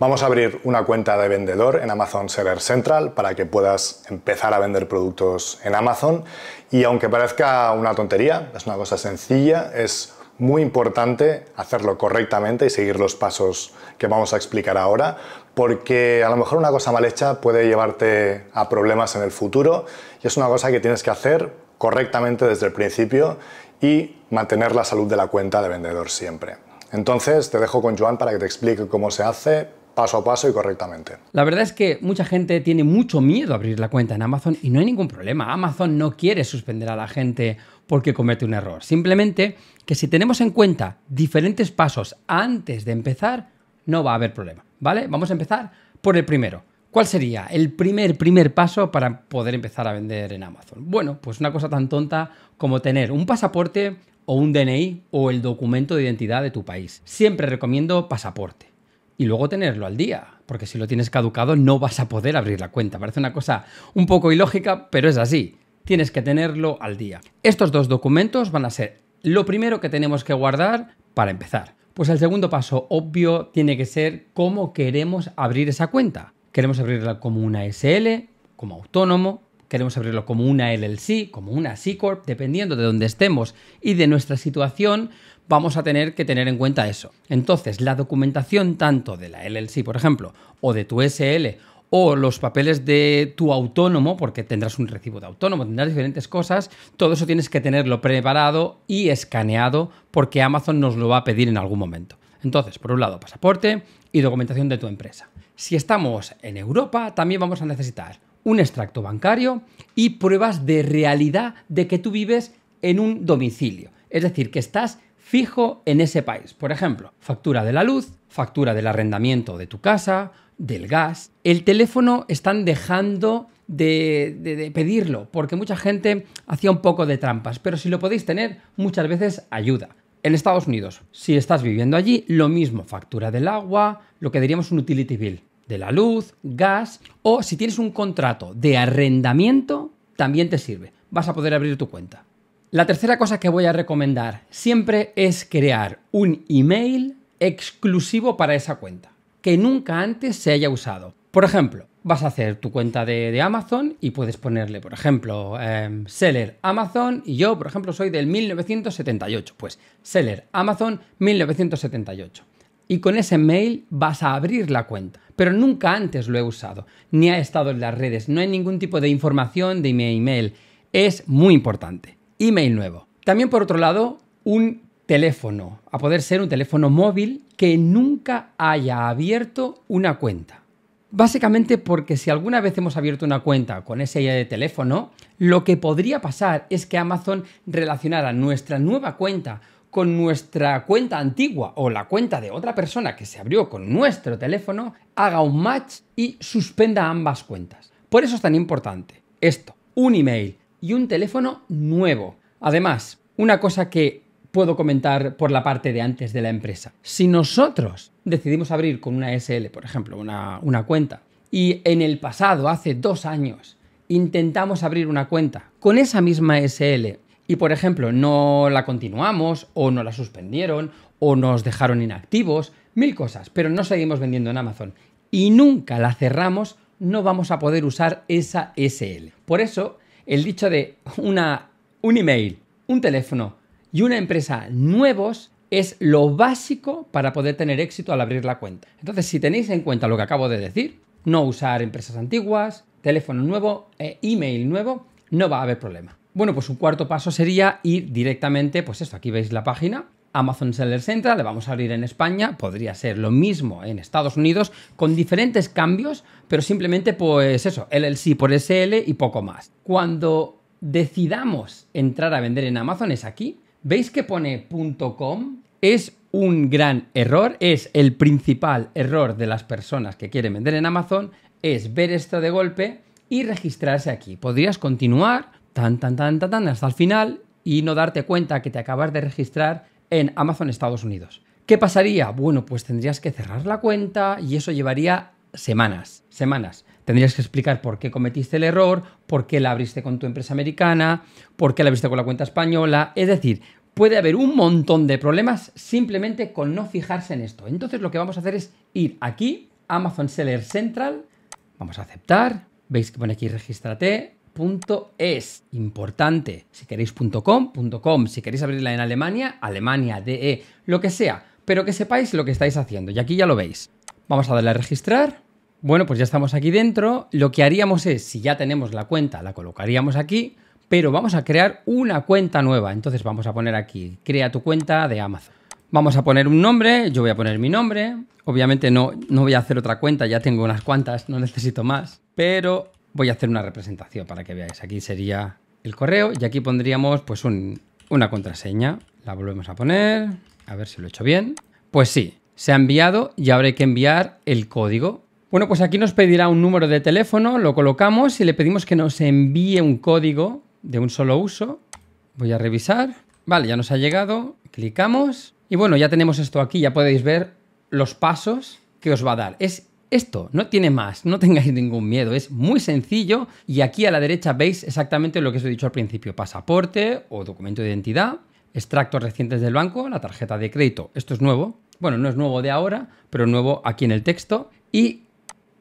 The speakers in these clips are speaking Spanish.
Vamos a abrir una cuenta de vendedor en Amazon Seller Central para que puedas empezar a vender productos en Amazon y aunque parezca una tontería, es una cosa sencilla, es muy importante hacerlo correctamente y seguir los pasos que vamos a explicar ahora, porque a lo mejor una cosa mal hecha puede llevarte a problemas en el futuro y es una cosa que tienes que hacer correctamente desde el principio y mantener la salud de la cuenta de vendedor siempre. Entonces te dejo con Joan para que te explique cómo se hace, paso a paso y correctamente. La verdad es que mucha gente tiene mucho miedo a abrir la cuenta en Amazon y no hay ningún problema. Amazon no quiere suspender a la gente porque comete un error. Simplemente que si tenemos en cuenta diferentes pasos antes de empezar, no va a haber problema. ¿Vale? Vamos a empezar por el primero. ¿Cuál sería el primer, primer paso para poder empezar a vender en Amazon? Bueno, pues una cosa tan tonta como tener un pasaporte o un DNI o el documento de identidad de tu país. Siempre recomiendo pasaporte y luego tenerlo al día, porque si lo tienes caducado no vas a poder abrir la cuenta. Parece una cosa un poco ilógica, pero es así. Tienes que tenerlo al día. Estos dos documentos van a ser lo primero que tenemos que guardar para empezar. Pues el segundo paso obvio tiene que ser cómo queremos abrir esa cuenta. ¿Queremos abrirla como una SL, como autónomo? ¿Queremos abrirlo como una LLC, como una C-Corp? Dependiendo de dónde estemos y de nuestra situación, vamos a tener que tener en cuenta eso. Entonces, la documentación tanto de la LLC, por ejemplo, o de tu SL, o los papeles de tu autónomo, porque tendrás un recibo de autónomo, tendrás diferentes cosas, todo eso tienes que tenerlo preparado y escaneado porque Amazon nos lo va a pedir en algún momento. Entonces, por un lado, pasaporte y documentación de tu empresa. Si estamos en Europa, también vamos a necesitar un extracto bancario y pruebas de realidad de que tú vives en un domicilio. Es decir, que estás fijo en ese país. Por ejemplo, factura de la luz, factura del arrendamiento de tu casa, del gas. El teléfono están dejando de, pedirlo, porque mucha gente hacía un poco de trampas, pero si lo podéis tener, muchas veces ayuda. En Estados Unidos, si estás viviendo allí, lo mismo, factura del agua, lo que diríamos un utility bill, de la luz, gas, o si tienes un contrato de arrendamiento, también te sirve. Vas a poder abrir tu cuenta. La tercera cosa que voy a recomendar siempre es crear un email exclusivo para esa cuenta, que nunca antes se haya usado. Por ejemplo, vas a hacer tu cuenta de, Amazon y puedes ponerle, por ejemplo, em, seller Amazon y yo, por ejemplo, soy del 1978, pues seller Amazon 1978. Y con ese mail vas a abrir la cuenta, pero nunca antes lo he usado, ni ha estado en las redes, no hay ningún tipo de información de mi email. Es muy importante email nuevo. También por otro lado, un teléfono, a poder ser un teléfono móvil que nunca haya abierto una cuenta. Básicamente porque si alguna vez hemos abierto una cuenta con ese de teléfono, lo que podría pasar es que Amazon relacionara nuestra nueva cuenta con nuestra cuenta antigua o la cuenta de otra persona que se abrió con nuestro teléfono, haga un match y suspenda ambas cuentas. Por eso es tan importante esto, un email y un teléfono nuevo. Además, una cosa que puedo comentar por la parte de antes de la empresa. Si nosotros decidimos abrir con una SL, por ejemplo, una, cuenta, y en el pasado, hace dos años, intentamos abrir una cuenta con esa misma SL y, por ejemplo, no la continuamos o no la suspendieron o nos dejaron inactivos, mil cosas, pero no seguimos vendiendo en Amazon y nunca la cerramos, no vamos a poder usar esa SL. Por eso el dicho de una, un email, un teléfono y una empresa nuevos es lo básico para poder tener éxito al abrir la cuenta. Entonces, si tenéis en cuenta lo que acabo de decir, no usar empresas antiguas, teléfono nuevo, e email nuevo, no va a haber problema. Bueno, pues un cuarto paso sería ir directamente, pues esto, aquí veis la página, Amazon Seller Central, le vamos a abrir en España, podría ser lo mismo en Estados Unidos, con diferentes cambios, pero simplemente pues eso, LLC por SL y poco más. Cuando decidamos entrar a vender en Amazon es aquí, veis que pone .com, es un gran error, es el principal error de las personas que quieren vender en Amazon, es ver esto de golpe y registrarse aquí. Podrías continuar tan tan tan tan tan hasta el final y no darte cuenta que te acabas de registrar en Amazon Estados Unidos. ¿Qué pasaría? Bueno, pues tendrías que cerrar la cuenta y eso llevaría semanas, semanas. Tendrías que explicar por qué cometiste el error, por qué la abriste con tu empresa americana, por qué la abriste con la cuenta española. Es decir, puede haber un montón de problemas simplemente con no fijarse en esto. Entonces lo que vamos a hacer es ir aquí, Amazon Seller Central, vamos a aceptar, veis que pone aquí regístrate, es Importante. Si queréis .com, Si queréis abrirla en Alemania, Alemania, DE, lo que sea. Pero que sepáis lo que estáis haciendo. Y aquí ya lo veis. Vamos a darle a registrar. Bueno, pues ya estamos aquí dentro. Lo que haríamos es, si ya tenemos la cuenta, la colocaríamos aquí, pero vamos a crear una cuenta nueva. Entonces vamos a poner aquí, crea tu cuenta de Amazon. Vamos a poner un nombre, yo voy a poner mi nombre. Obviamente no, no voy a hacer otra cuenta, ya tengo unas cuantas, no necesito más. Pero voy a hacer una representación para que veáis. Aquí sería el correo y aquí pondríamos pues una contraseña. La volvemos a poner, a ver si lo he hecho bien. Pues sí, se ha enviado y ahora hay que enviar el código. Bueno, pues aquí nos pedirá un número de teléfono, lo colocamos y le pedimos que nos envíe un código de un solo uso. Voy a revisar. Vale, ya nos ha llegado. Clicamos. Y bueno, ya tenemos esto aquí, ya podéis ver los pasos que os va a dar. Es esto, no tiene más, no tengáis ningún miedo, es muy sencillo y aquí a la derecha veis exactamente lo que os he dicho al principio, pasaporte o documento de identidad, extractos recientes del banco, la tarjeta de crédito, esto es nuevo, bueno, no es nuevo de ahora, pero nuevo aquí en el texto y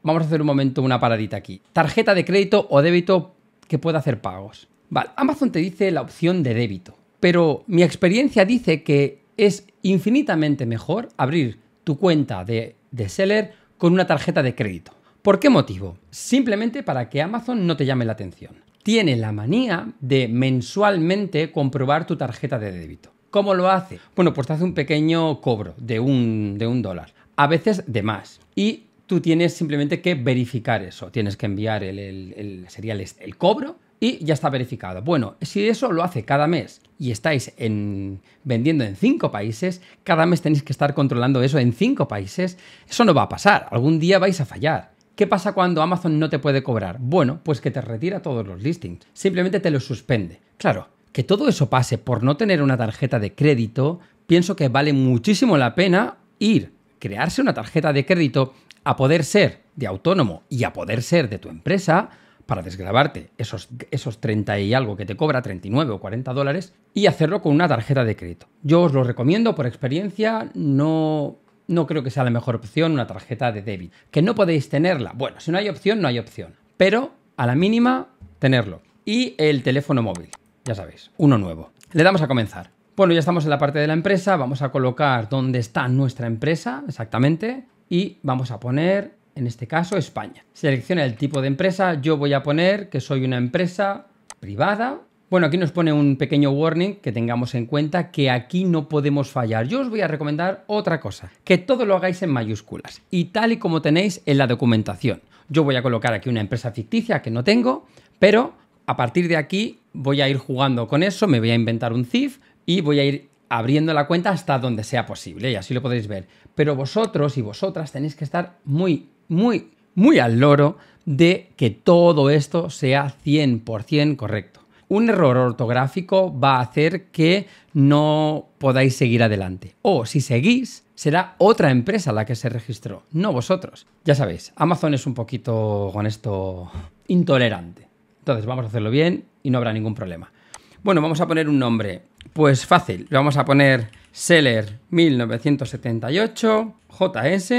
vamos a hacer un momento una paradita aquí, tarjeta de crédito o débito que pueda hacer pagos. Vale, Amazon te dice la opción de débito, pero mi experiencia dice que es infinitamente mejor abrir tu cuenta de, de seller con una tarjeta de crédito. ¿Por qué motivo? Simplemente para que Amazon no te llame la atención. Tiene la manía de mensualmente comprobar tu tarjeta de débito. ¿Cómo lo hace? Bueno, pues te hace un pequeño cobro de un, de dólar, a veces de más. Y tú tienes simplemente que verificar eso. Tienes que enviar el, el, sería el cobro y ya está verificado. Bueno, si eso lo hace cada mes y estáis en, vendiendo en cinco países, cada mes tenéis que estar controlando eso en cinco países, eso no va a pasar, algún día vais a fallar. ¿Qué pasa cuando Amazon no te puede cobrar? Bueno, pues que te retira todos los listings, simplemente te los suspende. Claro, que todo eso pase por no tener una tarjeta de crédito, pienso que vale muchísimo la pena ir, crearse una tarjeta de crédito a poder ser de autónomo y a poder ser de tu empresa para desgrabarte esos, esos 30 y algo que te cobra, 39 o 40 dólares, y hacerlo con una tarjeta de crédito. Yo os lo recomiendo por experiencia, no, no creo que sea la mejor opción una tarjeta de débito. Que no podéis tenerla. Bueno, si no hay opción, no hay opción. Pero a la mínima, tenerlo. Y el teléfono móvil, ya sabéis, uno nuevo. Le damos a comenzar. Bueno, ya estamos en la parte de la empresa, vamos a colocar dónde está nuestra empresa exactamente y vamos a poner en este caso España. Selecciona el tipo de empresa, yo voy a poner que soy una empresa privada. Bueno, aquí nos pone un pequeño warning que tengamos en cuenta que aquí no podemos fallar. Yo os voy a recomendar otra cosa, que todo lo hagáis en mayúsculas y tal y como tenéis en la documentación. Yo voy a colocar aquí una empresa ficticia que no tengo, pero a partir de aquí voy a ir jugando con eso, me voy a inventar un CIF y voy a ir abriendo la cuenta hasta donde sea posible y así lo podéis ver. Pero vosotros y vosotras tenéis que estar muy muy, muy al loro de que todo esto sea 100% correcto. Un error ortográfico va a hacer que no podáis seguir adelante. O si seguís, será otra empresa la que se registró, no vosotros. Ya sabéis, Amazon es un poquito con esto intolerante. Entonces vamos a hacerlo bien y no habrá ningún problema. Bueno, vamos a poner un nombre. Pues fácil, le vamos a poner Seller 1978 JS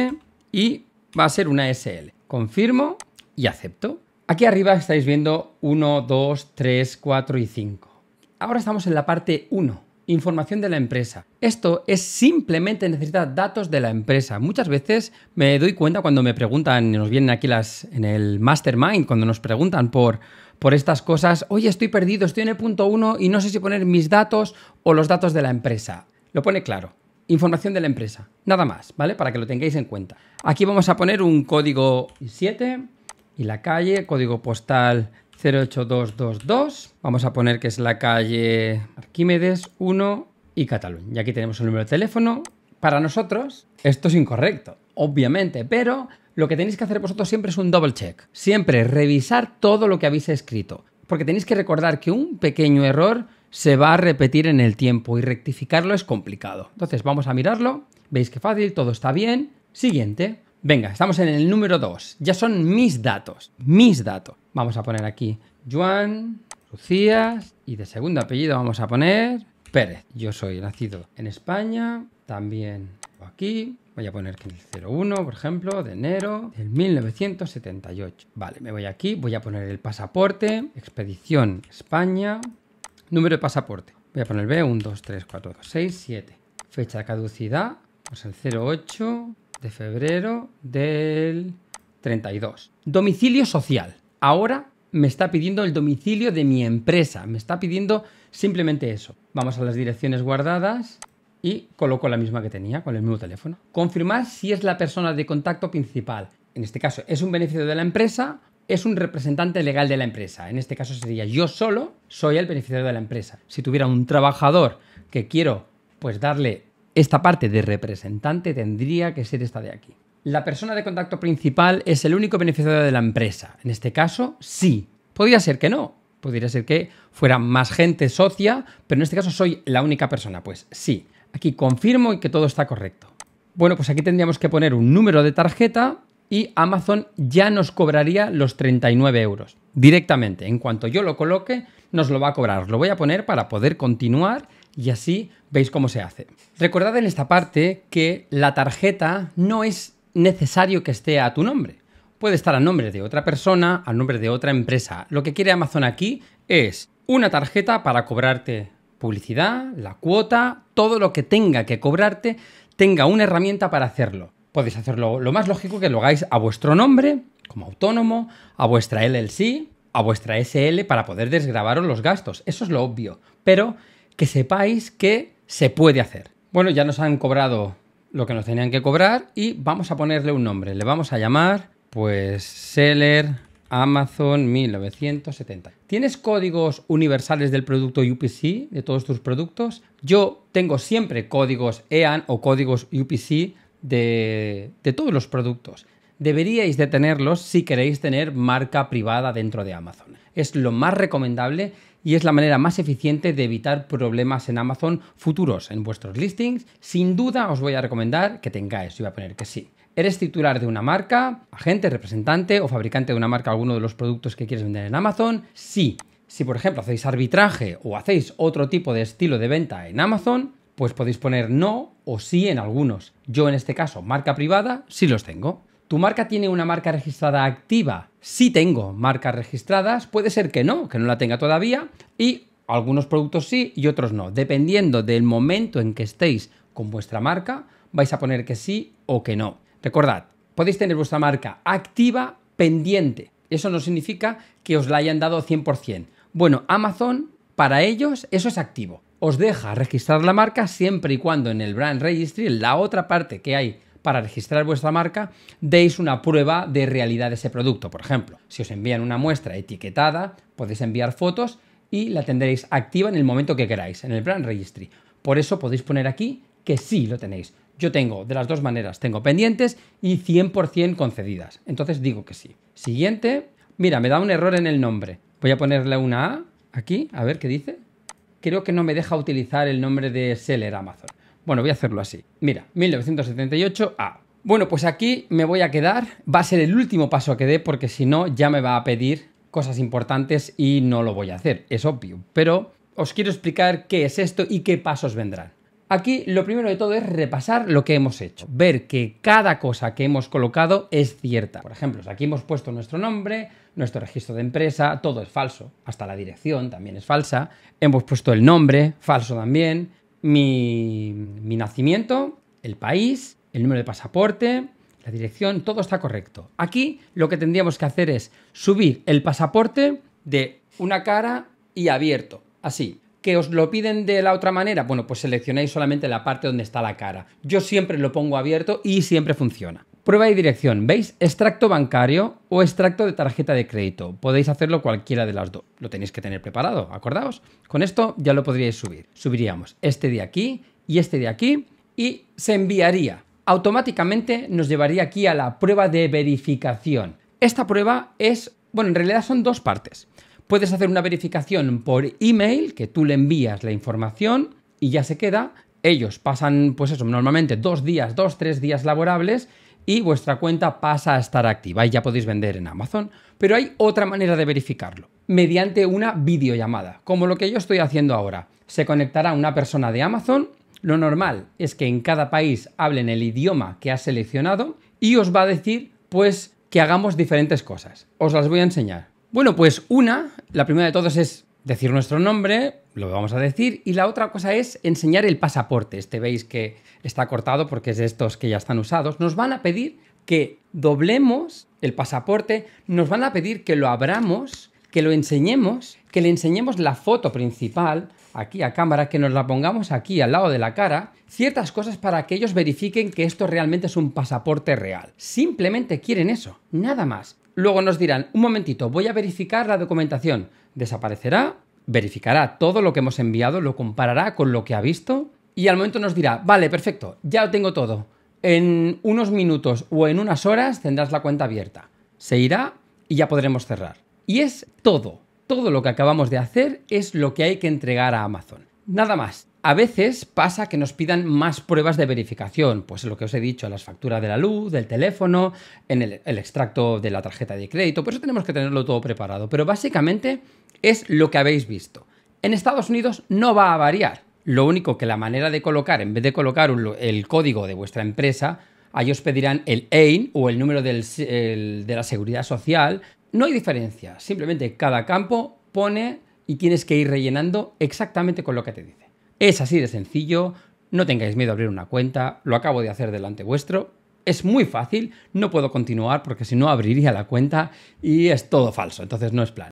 y va a ser una SL. Confirmo y acepto. Aquí arriba estáis viendo 1, 2, 3, 4 y 5. Ahora estamos en la parte 1, información de la empresa. Esto es simplemente necesitar datos de la empresa. Muchas veces me doy cuenta cuando me preguntan, nos vienen aquí en el mastermind, cuando nos preguntan por, por estas cosas, oye, estoy perdido, estoy en el punto 1 y no sé si poner mis datos o los datos de la empresa. Lo pone claro información de la empresa, nada más, ¿vale? Para que lo tengáis en cuenta. Aquí vamos a poner un código 7 y la calle, código postal 08222. Vamos a poner que es la calle Arquímedes 1 y Cataluña. Y aquí tenemos el número de teléfono. Para nosotros esto es incorrecto, obviamente, pero lo que tenéis que hacer vosotros siempre es un double check. Siempre revisar todo lo que habéis escrito. Porque tenéis que recordar que un pequeño error se va a repetir en el tiempo y rectificarlo es complicado. Entonces vamos a mirarlo, veis que fácil, todo está bien. Siguiente. Venga, estamos en el número 2. Ya son mis datos, mis datos. Vamos a poner aquí Juan, Lucías y de segundo apellido vamos a poner Pérez. Yo soy nacido en España, también aquí. Voy a poner que el 01, por ejemplo, de enero del 1978. Vale, me voy aquí, voy a poner el pasaporte, expedición España, Número de pasaporte. Voy a poner B, 1, 2, 3, 4, 6, 7. Fecha de caducidad, pues el 08 de febrero del 32. Domicilio social. Ahora me está pidiendo el domicilio de mi empresa. Me está pidiendo simplemente eso. Vamos a las direcciones guardadas y coloco la misma que tenía con el mismo teléfono. Confirmar si es la persona de contacto principal. En este caso es un beneficio de la empresa es un representante legal de la empresa. En este caso sería yo solo soy el beneficiario de la empresa. Si tuviera un trabajador que quiero pues darle esta parte de representante, tendría que ser esta de aquí. La persona de contacto principal es el único beneficiario de la empresa. En este caso, sí. Podría ser que no. Podría ser que fuera más gente socia, pero en este caso soy la única persona. Pues sí. Aquí confirmo que todo está correcto. Bueno, pues aquí tendríamos que poner un número de tarjeta y Amazon ya nos cobraría los 39 euros directamente. En cuanto yo lo coloque, nos lo va a cobrar. lo voy a poner para poder continuar y así veis cómo se hace. Recordad en esta parte que la tarjeta no es necesario que esté a tu nombre. Puede estar a nombre de otra persona, a nombre de otra empresa. Lo que quiere Amazon aquí es una tarjeta para cobrarte publicidad, la cuota, todo lo que tenga que cobrarte, tenga una herramienta para hacerlo podéis hacerlo lo más lógico que lo hagáis a vuestro nombre, como autónomo, a vuestra LLC, a vuestra SL para poder desgrabaros los gastos. Eso es lo obvio, pero que sepáis que se puede hacer. Bueno, ya nos han cobrado lo que nos tenían que cobrar y vamos a ponerle un nombre. Le vamos a llamar, pues, Seller Amazon 1970. ¿Tienes códigos universales del producto UPC, de todos tus productos? Yo tengo siempre códigos EAN o códigos UPC de, todos los productos. Deberíais de tenerlos si queréis tener marca privada dentro de Amazon. Es lo más recomendable y es la manera más eficiente de evitar problemas en Amazon futuros en vuestros listings. Sin duda os voy a recomendar que tengáis, yo voy a poner que sí. Eres titular de una marca, agente, representante o fabricante de una marca, alguno de los productos que quieres vender en Amazon. Sí. Si por ejemplo hacéis arbitraje o hacéis otro tipo de estilo de venta en Amazon, pues podéis poner no o sí en algunos. Yo en este caso, marca privada, sí los tengo. ¿Tu marca tiene una marca registrada activa? Sí tengo marcas registradas, puede ser que no, que no la tenga todavía, y algunos productos sí y otros no. Dependiendo del momento en que estéis con vuestra marca, vais a poner que sí o que no. Recordad, podéis tener vuestra marca activa pendiente. Eso no significa que os la hayan dado 100%. Bueno, Amazon, para ellos, eso es activo os deja registrar la marca siempre y cuando en el Brand Registry, la otra parte que hay para registrar vuestra marca, deis una prueba de realidad de ese producto. Por ejemplo, si os envían una muestra etiquetada, podéis enviar fotos y la tendréis activa en el momento que queráis, en el Brand Registry. Por eso podéis poner aquí que sí lo tenéis. Yo tengo de las dos maneras, tengo pendientes y 100% concedidas. Entonces digo que sí. Siguiente. Mira, me da un error en el nombre. Voy a ponerle una A aquí, a ver qué dice creo que no me deja utilizar el nombre de seller Amazon. Bueno, voy a hacerlo así. Mira, 1978A. Ah, bueno, pues aquí me voy a quedar. Va a ser el último paso que dé porque si no ya me va a pedir cosas importantes y no lo voy a hacer. Es obvio. Pero os quiero explicar qué es esto y qué pasos vendrán. Aquí lo primero de todo es repasar lo que hemos hecho, ver que cada cosa que hemos colocado es cierta. Por ejemplo, aquí hemos puesto nuestro nombre, nuestro registro de empresa, todo es falso, hasta la dirección también es falsa. Hemos puesto el nombre, falso también, mi, mi nacimiento, el país, el número de pasaporte, la dirección, todo está correcto. Aquí lo que tendríamos que hacer es subir el pasaporte de una cara y abierto, así. ¿Que os lo piden de la otra manera? Bueno, pues seleccionáis solamente la parte donde está la cara. Yo siempre lo pongo abierto y siempre funciona. Prueba de dirección. ¿Veis? Extracto bancario o extracto de tarjeta de crédito. Podéis hacerlo cualquiera de las dos. Lo tenéis que tener preparado, ¿acordaos? Con esto ya lo podríais subir. Subiríamos este de aquí y este de aquí y se enviaría. Automáticamente nos llevaría aquí a la prueba de verificación. Esta prueba es, bueno, en realidad son dos partes. Puedes hacer una verificación por email, que tú le envías la información y ya se queda. Ellos pasan, pues eso, normalmente dos días, dos, tres días laborables y vuestra cuenta pasa a estar activa y ya podéis vender en Amazon. Pero hay otra manera de verificarlo, mediante una videollamada, como lo que yo estoy haciendo ahora. Se conectará una persona de Amazon, lo normal es que en cada país hablen el idioma que has seleccionado y os va a decir, pues, que hagamos diferentes cosas. Os las voy a enseñar. Bueno, pues una, la primera de todas es decir nuestro nombre, lo vamos a decir, y la otra cosa es enseñar el pasaporte. Este veis que está cortado porque es de estos que ya están usados. Nos van a pedir que doblemos el pasaporte, nos van a pedir que lo abramos, que lo enseñemos, que le enseñemos la foto principal aquí a cámara, que nos la pongamos aquí al lado de la cara, ciertas cosas para que ellos verifiquen que esto realmente es un pasaporte real. Simplemente quieren eso, nada más. Luego nos dirán, un momentito, voy a verificar la documentación. Desaparecerá, verificará todo lo que hemos enviado, lo comparará con lo que ha visto y al momento nos dirá, vale, perfecto, ya lo tengo todo. En unos minutos o en unas horas tendrás la cuenta abierta. Se irá y ya podremos cerrar. Y es todo. Todo lo que acabamos de hacer es lo que hay que entregar a Amazon. Nada más. A veces pasa que nos pidan más pruebas de verificación, pues lo que os he dicho, las facturas de la luz, del teléfono, en el, extracto de la tarjeta de crédito, por eso tenemos que tenerlo todo preparado, pero básicamente es lo que habéis visto. En Estados Unidos no va a variar, lo único que la manera de colocar, en vez de colocar el código de vuestra empresa, ahí os pedirán el EIN o el número de la seguridad social, no hay diferencia, simplemente cada campo pone y tienes que ir rellenando exactamente con lo que te dice. Es así de sencillo, no tengáis miedo a abrir una cuenta, lo acabo de hacer delante vuestro, es muy fácil, no puedo continuar porque si no abriría la cuenta y es todo falso, entonces no es plan.